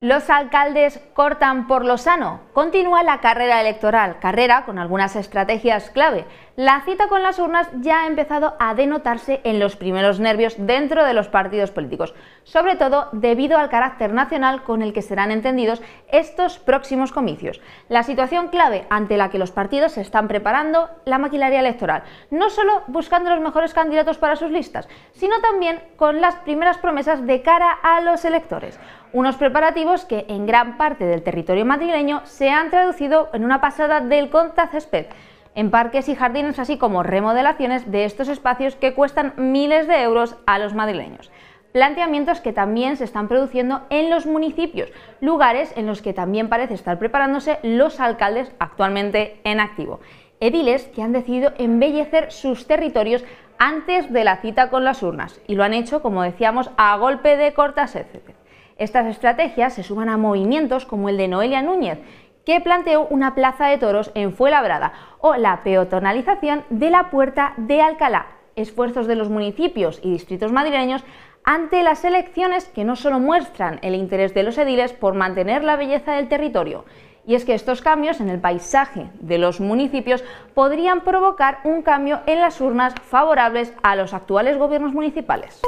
Los alcaldes cortan por lo sano. Continúa la carrera electoral, carrera con algunas estrategias clave. La cita con las urnas ya ha empezado a denotarse en los primeros nervios dentro de los partidos políticos, sobre todo debido al carácter nacional con el que serán entendidos estos próximos comicios. La situación clave ante la que los partidos se están preparando la maquinaria electoral, no solo buscando los mejores candidatos para sus listas, sino también con las primeras promesas de cara a los electores unos preparativos que en gran parte del territorio madrileño se han traducido en una pasada del césped en parques y jardines, así como remodelaciones de estos espacios que cuestan miles de euros a los madrileños. Planteamientos que también se están produciendo en los municipios, lugares en los que también parece estar preparándose los alcaldes actualmente en activo. Ediles que han decidido embellecer sus territorios antes de la cita con las urnas y lo han hecho, como decíamos, a golpe de cortas, etc. Estas estrategias se suman a movimientos como el de Noelia Núñez, que planteó una plaza de toros en Fuelabrada, o la peotonalización de la Puerta de Alcalá, esfuerzos de los municipios y distritos madrileños ante las elecciones que no solo muestran el interés de los ediles por mantener la belleza del territorio, y es que estos cambios en el paisaje de los municipios podrían provocar un cambio en las urnas favorables a los actuales gobiernos municipales.